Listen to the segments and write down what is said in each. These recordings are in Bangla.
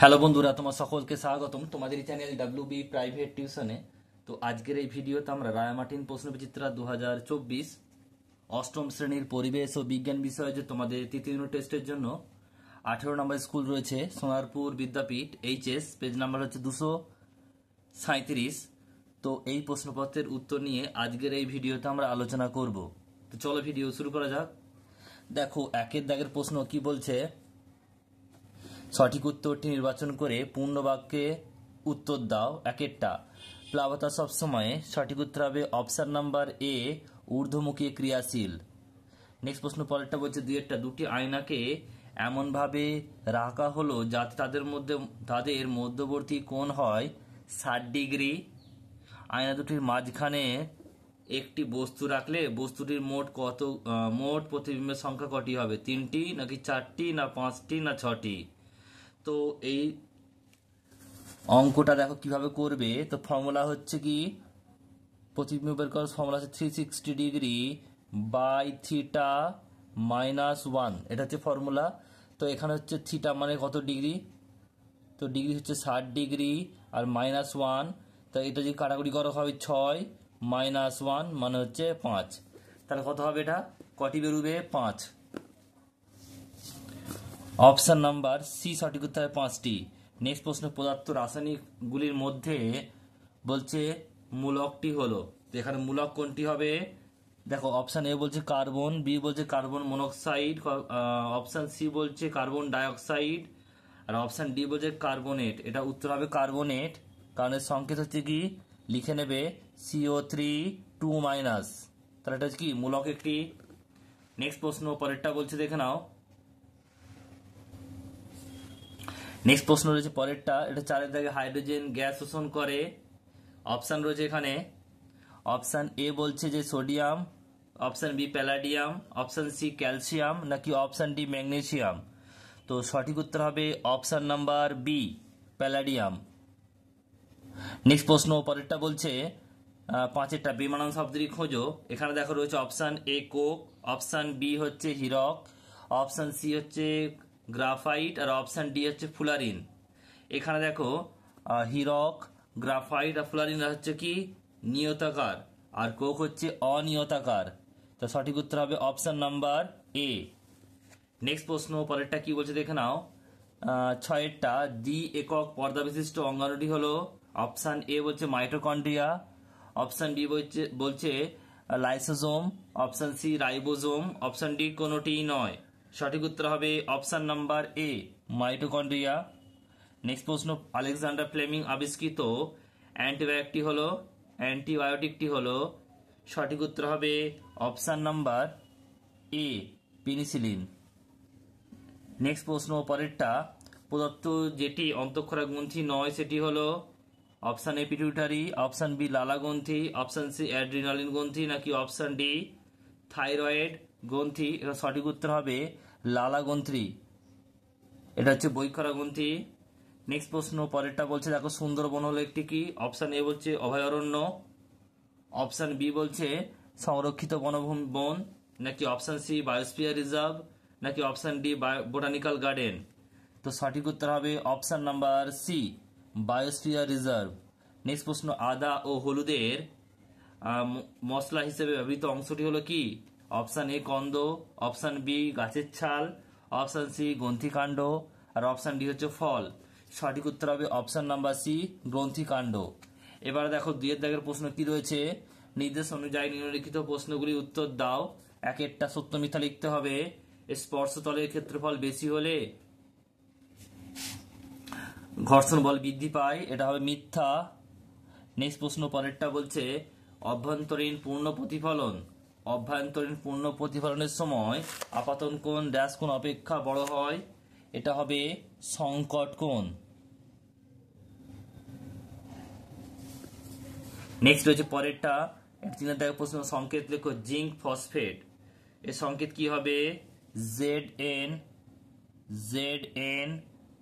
হ্যালো বন্ধুরা তোমার সকলকে স্বাগতম তোমাদের চ্যানেল ডাব্লিউ বি প্রাইভেট টিউশনে তো আজকের এই ভিডিওতে আমরা রায়ামাটিন প্রশ্নবিচিত্রা দু হাজার চব্বিশ অষ্টম শ্রেণীর পরিবেশ ও বিজ্ঞান বিষয়ে যে তোমাদের তৃতীয় ইউনিট টেস্টের জন্য আঠেরো নম্বর স্কুল রয়েছে Sonarpur Vidyapith HS page number হচ্ছে দুশো সাঁত্রিশ তো এই প্রশ্নপত্রের উত্তর নিয়ে আজকের এই ভিডিওতে আমরা আলোচনা করব তো চলো ভিডিও শুরু করা যাক দেখো একের দাগের প্রশ্ন কি বলছে সঠিক উত্তরটি নির্বাচন করে পূর্ণ বাক্যে উত্তর দাও এক একটা প্লাবতা সবসময় সঠিক উত্তর হবে অপশান নাম্বার এ ঊর্ধ্বমুখী ক্রিয়াশীল নেক্সট প্রশ্ন পরেরটা বলছে দুই একটা দুটি আয়নাকে এমনভাবে রাখা হলো যাতে তাদের মধ্যে তাদের মধ্যবর্তী কোণ হয় ষাট ডিগ্রি আয়না দুটির মাঝখানে একটি বস্তু রাখলে বস্তুটির মোট কত মোট প্রতিবিম্বের সংখ্যা কটি হবে তিনটি নাকি চারটি না পাঁচটি না ছটি তো এই অঙ্কটা দেখো কিভাবে করবে তো ফর্মুলা হচ্ছে কি প্রতিবিম্ব বের করার ফর্মুলা হচ্ছে three sixty degree by theta minus one এটা হচ্ছে ফর্মুলা তো এখানে হচ্ছে থিটা মানে কত ডিগ্রি তো ডিগ্রি হচ্ছে ষাট ডিগ্রি আর মাইনাস ওয়ান তো এটা যদি কাটাকুটি করা হবে ছয় মাইনাস ওয়ান মানে হচ্ছে পাঁচ তাহলে কত হবে এটা কটি বেরোবে পাঁচ অপশন নাম্বার সি সঠিক উত্তর হবে পাঁচটি নেক্সট প্রশ্ন পদার্থ রাসায়নিকগুলির মধ্যে বলছে মূলকটি হলো এখানে মূলক কোনটি হবে দেখো অপশান এ বলছে কার্বন বি বলছে কার্বন মনোক্সাইড অপশান সি বলছে কার্বন ডাইঅক্সাইড আর অপশান ডি বলছে কার্বনেট এটা উত্তর হবে কার্বনেট কারণ এর সংকেত হচ্ছে কি লিখে নেবে সিও থ্রি টু মাইনাস তাহলে এটা কি মূলক একটি নেক্সট প্রশ্ন পরেরটা বলছে দেখে নাও নেক্সট প্রশ্ন রয়েছে পরেরটা এটা চারের দাগে হাইড্রোজেন গ্যাস শোষণ করে অপশান রয়েছে এখানে অপশান এ বলছে যে sodium option B palladium option C calcium নাকি অপশান ডি ম্যাগনেশিয়াম তো সঠিক উত্তর হবে option number B palladium next প্রশ্ন পরেরটা বলছে পাঁচেরটা বিমানন শব্দটি খোঁজো এখানে দেখো রয়েছে option A coke option B হচ্ছে হিরক অপশান সি হচ্ছে গ্রাফাইট আর অপশান ডি হচ্ছে ফুলারিন এখানে দেখো হিরক গ্রাফাইট আর ফুলারিন হচ্ছে কি নিয়তাকার আর কোক হচ্ছে অনিয়তাকার তো সঠিক উত্তর হবে অপশান নাম্বার এ নেক্সট প্রশ্ন পরেরটা কি বলছে দেখে নাও ছয়েরটা দ্বি একক পর্দা বিশিষ্ট অঙ্গাণুটি হলো অপশান এ বলছে মাইটোকন্ড্রিয়া অপশান ডি বলছে বলছে lysosome option C ribosome option D কোনোটিই নয় সঠিক উত্তর হবে option number A mitochondria next প্রশ্ন আলেকজান্ডার ফ্লেমিং আবিষ্কৃত অ্যান্টিবায়োটিকটি হলো অ্যান্টিবায়োটিকটি হলো সঠিক উত্তর হবে option number A penicillin next প্রশ্ন পরেরটা প্রদত্ত যেটি অন্তঃক্ষরা গ্রন্থি নয় সেটি হলো option A pituitary option B লালা গ্রন্থি অপশান সি অ্যাড্রিনালিন গ্রন্থি নাকি অপশান ডি থাইরয়েড গ্রন্থি এটা সঠিক উত্তর হবে লালা গ্রন্থি এটা হচ্ছে বৈখরা গ্রন্থি নেক্সট প্রশ্ন পরেরটা বলছে দেখো সুন্দরবন হলো একটি কি অপশান এ বলছে অভয়ারণ্য অপশান বি বলছে সংরক্ষিত বনভূমি বন নাকি অপশান সি বায়োস্পিয়ার রিজার্ভ নাকি অপশান ডি বোটানিক্যাল গার্ডেন তো সঠিক উত্তর হবে option number C biosphere reserve next প্রশ্ন আদা ও হলুদের মশলা হিসেবে ব্যবহৃত অংশটি হলো কি অপশান এ কন্দ অপশান বি গাছের ছাল অপশান সি গ্রন্থিকাণ্ড আর অপশান ডি হচ্ছে ফল সঠিক উত্তর হবে অপশান নাম্বার সি গ্রন্থিকাণ্ড এবার দেখো দুইয়ের দাগের প্রশ্ন কি রয়েছে নির্দেশ অনুযায়ী নিম্নলিখিত প্রশ্নগুলি উত্তর দাও এক একটা সত্য মিথ্যা লিখতে হবে স্পর্শতলের ক্ষেত্রফল বেশি হলে ঘর্ষণ বল বৃদ্ধি পায় এটা হবে মিথ্যা নেক্সট প্রশ্ন পরেরটা বলছে অভ্যন্তরীণ পূর্ণ প্রতিফলন অভ্যন্তরীণ পূর্ণ প্রতিফলনের সময় আপাতন কোন ড্যাশ কোন অপেক্ষা বড় হয় এটা হবে সংকট কোন নেক্সট রয়েছে পরেরটা তিন দেখা প্রশ্ন সংকেত লেখো জিঙ্ক ফসফেট এর সংকেত কি হবে Z N Z N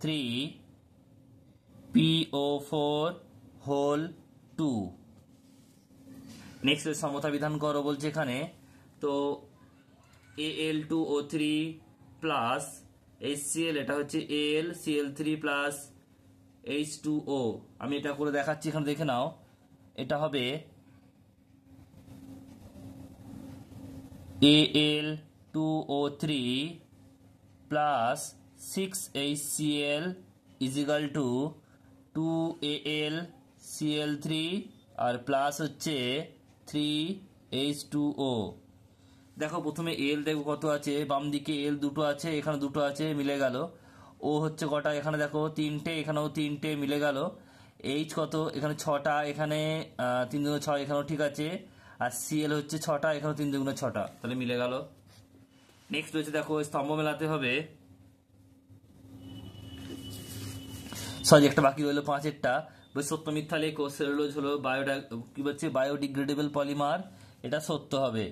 three P O four whole two next সমতা বিধান করো বলছে এখানে তো A L two O three plus H L এটা হচ্ছে L C L three plus H two O আমি এটা করে দেখাচ্ছি এখানে দেখে নাও এটা হবে A L two O three plus six H C L equal two two A L C L three আর প্লাস হচ্ছে থ্রি এইচ টু ও দেখো প্রথমে এল দেখো কত আছে বাম দিকে এল দুটো আছে এখানে দুটো আছে মিলে গেল ও হচ্ছে কটা এখানে দেখো তিনটে এখানেও তিনটে মিলে গেল এইচ কত এখানে ছটা এখানে তিন দুগুণ ছয় এখানেও ঠিক আছে আর সিএল হচ্ছে ছটা এখানেও তিন দুগুণ ছটা তাহলে মিলে গেল নেক্সট হচ্ছে দেখো স্তম্ভ মেলাতে হবে সরি একটা বাকি রইলো পাঁচেরটা সত্য মিথ্যা লেখো সেলুলোজ হলো বায়োডা কি হচ্ছে বায়োডিগ্রেডেবল পলিমার এটা সত্য হবে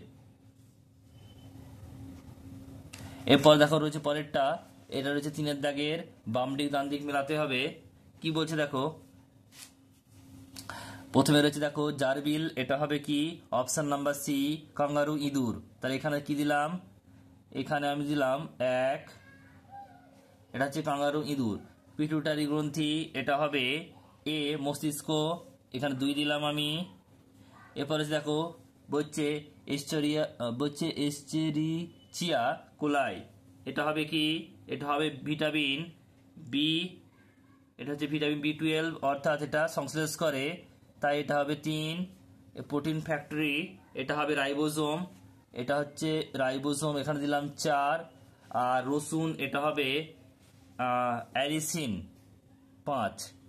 এরপর দেখো রয়েছে পরেরটা এটা রয়েছে তিনের দাগের বাম দিক ডান দিক মেলাতে হবে কি বলছে দেখো প্রথমে রয়েছে দেখো জারবিল এটা হবে কি অপশান নাম্বার সি কাঙ্গারু ইঁদুর তাহলে এখানে কি দিলাম এখানে আমি দিলাম এক এটা হচ্ছে কাঙ্গারু ইঁদুর পিটুটারি গ্রন্থি এটা হবে এ মস্তিষ্ক এখানে দুই দিলাম আমি এরপরে দেখো বলছে এস্টেরিয়া বলছে এস্টেরিচিয়া কোলাই এটা হবে কি এটা হবে ভিটামিন বি এটা হচ্ছে ভিটামিন বি টুয়েলভ অর্থাৎ এটা সংশ্লেষ করে তাই এটা হবে তিন প্রোটিন ফ্যাক্টরি এটা হবে রাইবোজোম এটা হচ্ছে রাইবোজোম এখানে দিলাম চার আর রসুন এটা হবে অ্যারিসিন পাঁচ